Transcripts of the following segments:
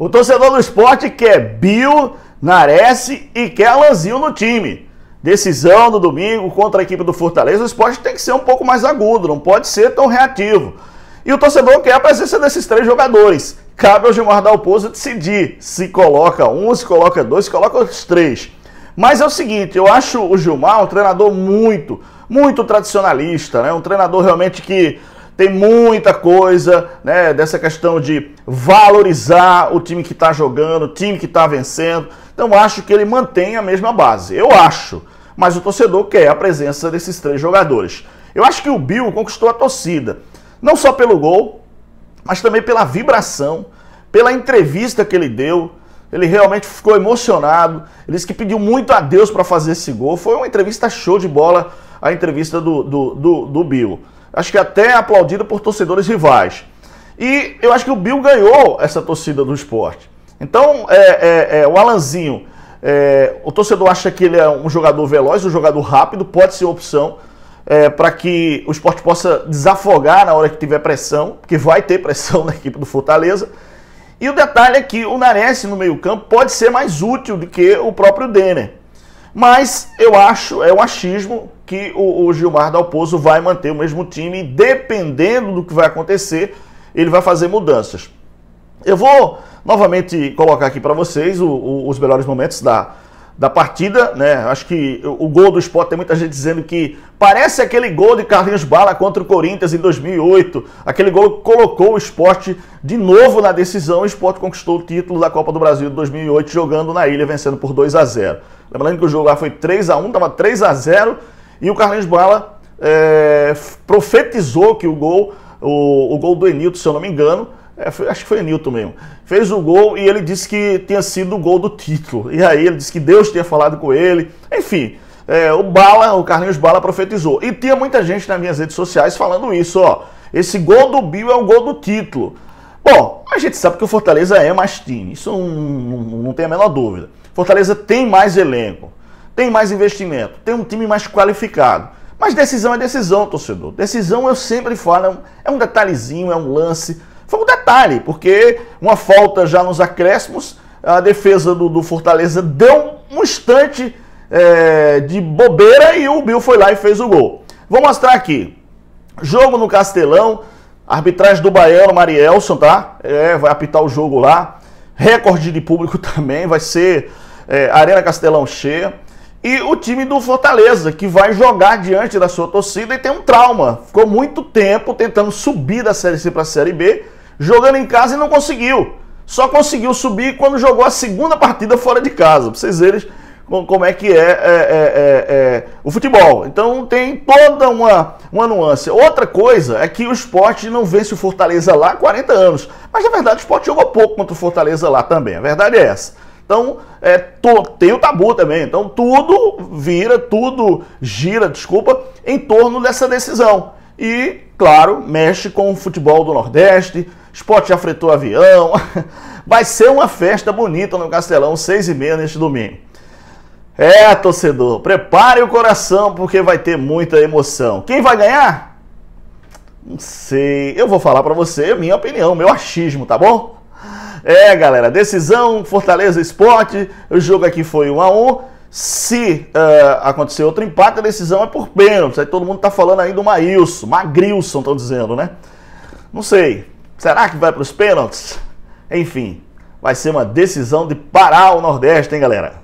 O torcedor do esporte quer Bill, Nares e quer Alanzinho no time. Decisão do domingo contra a equipe do Fortaleza, o esporte tem que ser um pouco mais agudo, não pode ser tão reativo. E o torcedor quer a presença desses três jogadores. Cabe ao Gilmar Dalpozo decidir se coloca um, se coloca dois, se coloca os três. Mas é o seguinte, eu acho o Gilmar um treinador muito, muito tradicionalista, né? Um treinador realmente que tem muita coisa, né, dessa questão de valorizar o time que está jogando, o time que está vencendo. Então acho que ele mantém a mesma base. Eu acho. Mas o torcedor quer a presença desses três jogadores. Eu acho que o Bill conquistou a torcida, não só pelo gol, mas também pela vibração, pela entrevista que ele deu. Ele realmente ficou emocionado. Ele disse que pediu muito a Deus para fazer esse gol. Foi uma entrevista show de bola a entrevista do, do, do, do Bill acho que até é aplaudida por torcedores rivais. E eu acho que o Bill ganhou essa torcida do esporte. Então, é, é, é, o Alanzinho, é, o torcedor acha que ele é um jogador veloz, um jogador rápido, pode ser opção é, para que o esporte possa desafogar na hora que tiver pressão, porque vai ter pressão na equipe do Fortaleza. E o detalhe é que o Nares no meio-campo pode ser mais útil do que o próprio Denner. Mas eu acho, é um achismo, que o, o Gilmar Dalpozo vai manter o mesmo time, dependendo do que vai acontecer, ele vai fazer mudanças. Eu vou novamente colocar aqui para vocês o, o, os melhores momentos da, da partida, né? Acho que o, o gol do Sport tem muita gente dizendo que parece aquele gol de Carlinhos Bala contra o Corinthians em 2008. Aquele gol que colocou o Sport de novo na decisão. O Sport conquistou o título da Copa do Brasil de 2008 jogando na ilha, vencendo por 2 a 0. Lembrando que o jogo lá foi 3 a 1 estava 3 a 0 e o Carlinhos Bala é, profetizou que o gol, o, o gol do Enilton, se eu não me engano, é, foi, acho que foi Enilton mesmo, fez o gol e ele disse que tinha sido o gol do título. E aí ele disse que Deus tinha falado com ele. Enfim, é, o Bala, o Carlinhos Bala profetizou. E tinha muita gente nas minhas redes sociais falando isso, ó. Esse gol do Bill é o gol do título. Bom, a gente sabe que o Fortaleza é mais time, isso não, não, não tem a menor dúvida. Fortaleza tem mais elenco, tem mais investimento, tem um time mais qualificado. Mas decisão é decisão, torcedor. Decisão eu sempre falo, é, é um detalhezinho, é um lance. Foi um detalhe, porque uma falta já nos acréscimos, a defesa do, do Fortaleza deu um instante é, de bobeira e o Bill foi lá e fez o gol. Vou mostrar aqui. Jogo no Castelão, arbitragem do Baiano Marielson, tá? É, vai apitar o jogo lá. Recorde de público também, vai ser é, Arena Castelão cheia. E o time do Fortaleza, que vai jogar diante da sua torcida e tem um trauma. Ficou muito tempo tentando subir da Série C para a Série B, jogando em casa e não conseguiu. Só conseguiu subir quando jogou a segunda partida fora de casa. Para vocês verem como é que é, é, é, é, o futebol. Então tem toda uma, uma nuance. Outra coisa é que o esporte não vence o Fortaleza lá há 40 anos. Mas na verdade o esporte jogou pouco contra o Fortaleza lá também. A verdade é essa. Então, é, to, tem o tabu também. Então, tudo vira, tudo gira, desculpa, em torno dessa decisão. E, claro, mexe com o futebol do Nordeste, Esporte já fretou avião. Vai ser uma festa bonita no Castelão, seis e meia neste domingo. É, torcedor, prepare o coração porque vai ter muita emoção. Quem vai ganhar? Não sei. Eu vou falar para você a minha opinião, meu achismo, tá bom? É, galera, decisão, Fortaleza Esporte, o jogo aqui foi 1 a 1 se uh, acontecer outro empate, a decisão é por pênalti. Aí todo mundo tá falando aí do Maílson, Magrilson, estão dizendo, né? Não sei. Será que vai para os pênaltis? Enfim, vai ser uma decisão de parar o Nordeste, hein, galera?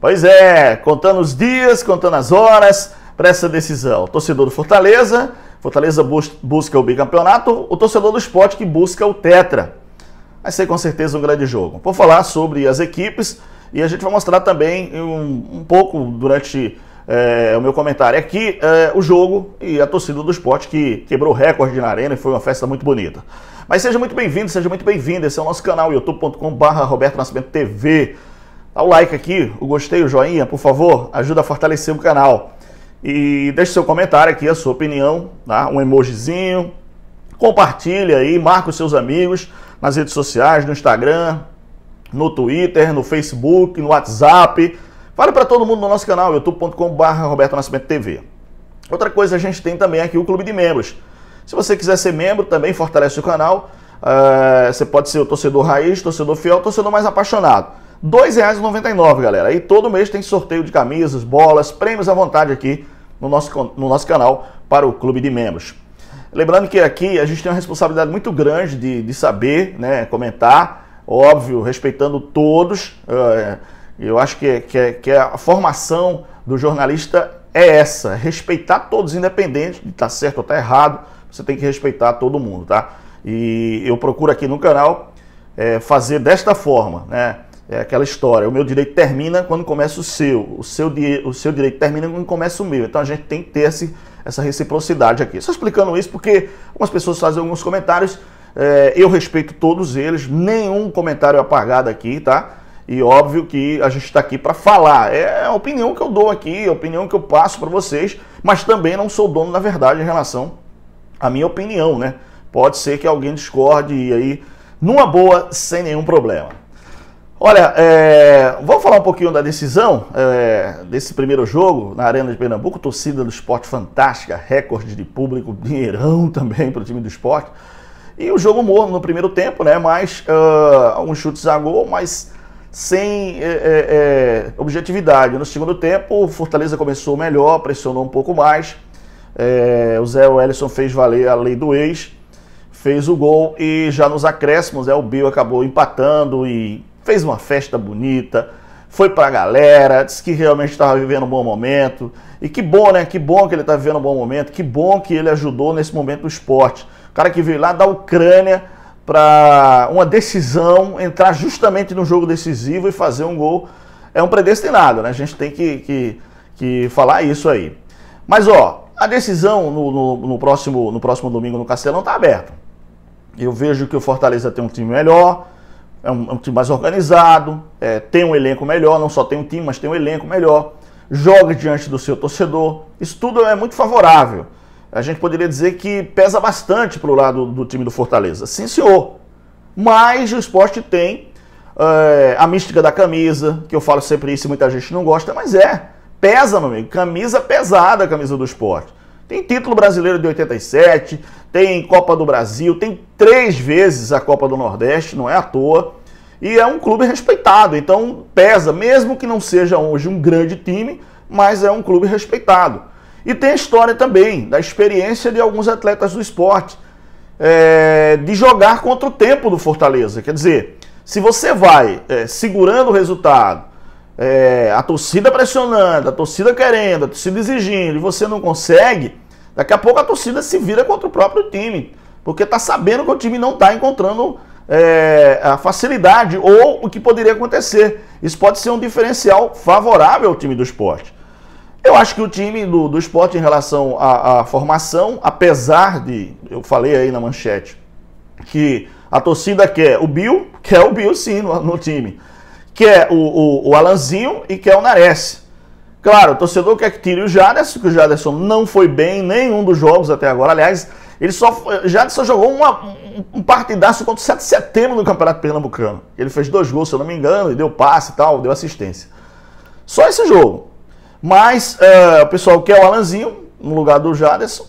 Pois é, contando os dias, contando as horas para essa decisão. torcedor do Fortaleza, Fortaleza bus busca o bicampeonato, o torcedor do esporte que busca o tetra. Vai ser com certeza um grande jogo. Vou falar sobre as equipes e a gente vai mostrar também um, um pouco durante é, o meu comentário aqui é, o jogo e a torcida do esporte que quebrou recorde na arena e foi uma festa muito bonita. Mas seja muito bem-vindo, seja muito bem-vindo. Esse é o nosso canal youtube.com/barra Roberto Nascimento TV. Dá o like aqui, o gostei, o joinha, por favor, ajuda a fortalecer o canal. E deixe seu comentário aqui, a sua opinião, tá? um emojizinho. Compartilha aí, marca os seus amigos nas redes sociais, no Instagram, no Twitter, no Facebook, no WhatsApp. vale para todo mundo no nosso canal, youtube.com.br Roberto Nascimento TV. Outra coisa, a gente tem também aqui o Clube de Membros. Se você quiser ser membro, também fortalece o canal. Uh, você pode ser o torcedor raiz, torcedor fiel, torcedor mais apaixonado. R$ 2,99, galera. Aí todo mês tem sorteio de camisas, bolas, prêmios à vontade aqui no nosso, no nosso canal para o clube de membros. Lembrando que aqui a gente tem uma responsabilidade muito grande de, de saber, né, comentar, óbvio, respeitando todos. Eh, eu acho que, é, que, é, que é a formação do jornalista é essa, respeitar todos, independente de estar tá certo ou estar tá errado, você tem que respeitar todo mundo, tá? E eu procuro aqui no canal é, fazer desta forma, né? É aquela história, o meu direito termina quando começa o seu, o seu, o seu direito termina quando começa o meu. Então a gente tem que ter esse, essa reciprocidade aqui. Só explicando isso porque algumas pessoas fazem alguns comentários, é, eu respeito todos eles, nenhum comentário é apagado aqui, tá? E óbvio que a gente está aqui para falar. É a opinião que eu dou aqui, a opinião que eu passo para vocês, mas também não sou dono da verdade em relação à minha opinião, né? Pode ser que alguém discorde e aí, numa boa, sem nenhum problema. Olha, é, vamos falar um pouquinho da decisão é, desse primeiro jogo na Arena de Pernambuco. Torcida do esporte fantástica, recorde de público, dinheirão também para o time do esporte. E o jogo morno no primeiro tempo, né? Mas uh, ah, alguns chutes a gol, mas sem é, objetividade. No segundo tempo, o Fortaleza começou melhor, pressionou um pouco mais. o Zé Wellison fez valer a lei do ex, fez o gol e já nos acréscimos, né? o Bill acabou empatando e fez uma festa bonita, foi pra galera, disse que realmente estava vivendo um bom momento. E que bom, né? Que bom que ele está vivendo um bom momento, que bom que ele ajudou nesse momento do esporte. O cara que veio lá da Ucrânia para uma decisão, entrar justamente no jogo decisivo e fazer um gol, é um predestinado, né? A gente tem que, que, que falar isso aí. Mas, ó, a decisão no, no, no próximo, no próximo domingo no Castelão está aberta. Eu vejo que o Fortaleza tem um time melhor, é um, é um time mais organizado, é, tem um elenco melhor, não só tem um time, mas tem um elenco melhor, joga diante do seu torcedor. Isso tudo é muito favorável. A gente poderia dizer que pesa bastante para o lado do time do Fortaleza. Sim, senhor. Mas o esporte tem é, a mística da camisa, que eu falo sempre isso e muita gente não gosta, mas é. Pesa, meu amigo. Camisa pesada a camisa do esporte. Tem título brasileiro de 87, tem Copa do Brasil, tem três vezes a Copa do Nordeste, não é à toa. E é um clube respeitado, então pesa, mesmo que não seja hoje um grande time, mas é um clube respeitado. E tem a história também da experiência de alguns atletas do esporte é, de jogar contra o tempo do Fortaleza. Quer dizer, se você vai é, segurando o resultado, é, a torcida pressionando, a torcida querendo, a torcida exigindo, e você não consegue, daqui a pouco a torcida se vira contra o próprio time, porque está sabendo que o time não está encontrando é, a facilidade ou o que poderia acontecer. Isso pode ser um diferencial favorável ao time do esporte. Eu acho que o time do, do esporte em relação à, à formação, apesar de, eu falei aí na manchete, que a torcida quer o Bill, quer o Bill sim no, no time que é o, o, o Alanzinho e que é o Nares. Claro, o torcedor quer que tire o Jaderson, que o Jaderson não foi bem em nenhum dos jogos até agora. Aliás, ele só foi, Jaderson jogou uma, um partidaço contra o 7 de setembro no Campeonato Pernambucano. Ele fez dois gols, se eu não me engano, e deu passe e tal, deu assistência. Só esse jogo. Mas é, o pessoal quer o Alanzinho no lugar do Jaderson.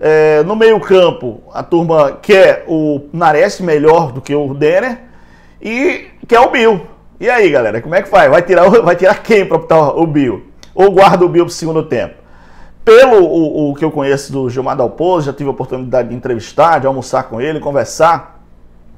É, no meio-campo, a turma quer o Nares melhor do que o Denner e quer o Bill. E aí, galera, como é que vai? Vai tirar, vai tirar quem para optar o Bill? Ou guarda o Bill para o segundo tempo? Pelo o, o, que eu conheço do Gilmar Dalpozo, já tive a oportunidade de entrevistar, de almoçar com ele, conversar.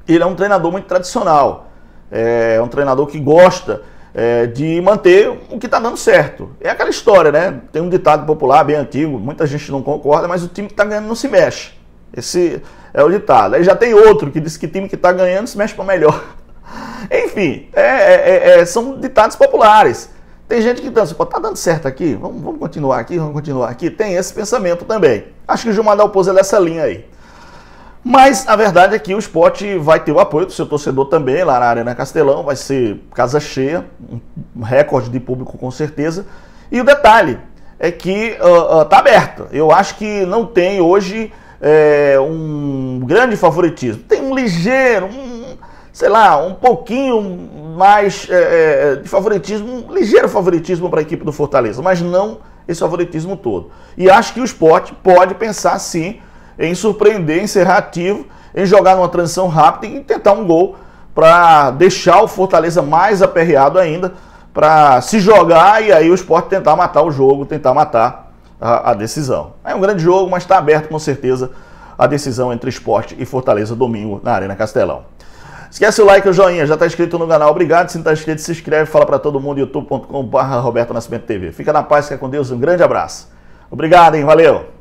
Ele é um treinador muito tradicional. É, é um treinador que gosta é, de manter o que está dando certo. É aquela história, né? Tem um ditado popular bem antigo, muita gente não concorda, mas o time que está ganhando não se mexe. Esse é o ditado. Aí já tem outro que diz que time que está ganhando se mexe para melhor. Enfim, é é, é, é, são ditados populares. Tem gente que dança, pô, tá dando certo aqui, vamos, vamos, continuar aqui, vamos continuar aqui. Tem esse pensamento também. Acho que o Gilmar Dalpozo é dessa linha aí. Mas a verdade é que o esporte vai ter o apoio do seu torcedor também, lá na Arena Castelão, vai ser casa cheia, um recorde de público com certeza. E o detalhe é que uh, uh, tá aberta. Eu acho que não tem hoje é, um grande favoritismo. Tem um ligeiro, um sei lá, um pouquinho mais é, é de favoritismo, um ligeiro favoritismo para a equipe do Fortaleza, mas não esse favoritismo todo. E acho que o esporte pode pensar sim em surpreender, em ser ativo, em jogar numa transição rápida e tentar um gol para deixar o Fortaleza mais aperreado ainda, para se jogar e aí o esporte tentar matar o jogo, tentar matar a, a decisão. É um grande jogo, mas está aberto com certeza a decisão entre esporte e Fortaleza domingo na Arena Castelão. Esquece o like e o joinha, já está inscrito no canal, obrigado. Se não está inscrito, se inscreve, fala para todo mundo, youtube.com.br Roberto Nascimento TV. Fica na paz, fica com Deus, um grande abraço. Obrigado, hein, valeu!